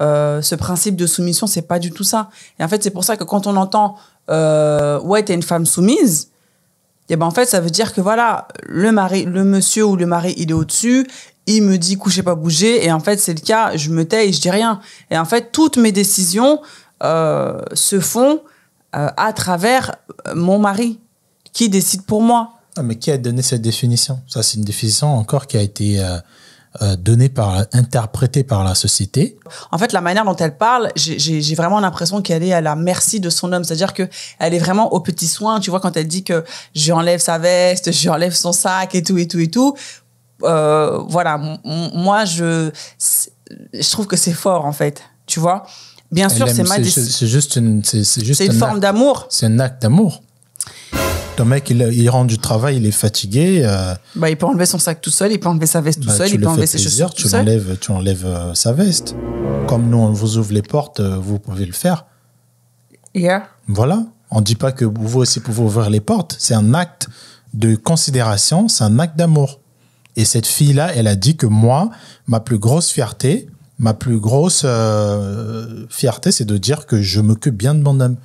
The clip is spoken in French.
Euh, ce principe de soumission, c'est pas du tout ça. Et en fait, c'est pour ça que quand on entend euh, ouais, t'es une femme soumise, et eh ben en fait, ça veut dire que voilà, le mari, le monsieur ou le mari, il est au-dessus, il me dit couchez pas bouger, et en fait, c'est le cas, je me tais et je dis rien. Et en fait, toutes mes décisions euh, se font à travers mon mari qui décide pour moi. Ah, mais qui a donné cette définition Ça, c'est une définition encore qui a été euh, par, interprétée par la société. En fait, la manière dont elle parle, j'ai vraiment l'impression qu'elle est à la merci de son homme. C'est-à-dire que elle est vraiment au petit soin. Tu vois, quand elle dit que j'enlève sa veste, j'enlève son sac et tout et tout et tout. Euh, voilà, moi, je, je trouve que c'est fort, en fait. Tu vois? Bien sûr, c'est mal. C'est juste une, c'est juste une forme d'amour. C'est un acte d'amour. Le mec, il, il rentre du travail, il est fatigué. Euh, bah, il peut enlever son sac tout seul, il peut enlever sa veste bah, tout seul, il peut enlever ses chaussures tout tu tu enlèves euh, sa veste. Comme nous, on vous ouvre les portes, euh, vous pouvez le faire. Yeah. Voilà. On ne dit pas que vous aussi pouvez ouvrir les portes. C'est un acte de considération, c'est un acte d'amour. Et cette fille-là, elle a dit que moi, ma plus grosse fierté, ma plus grosse fierté, c'est de dire que je m'occupe bien de mon homme.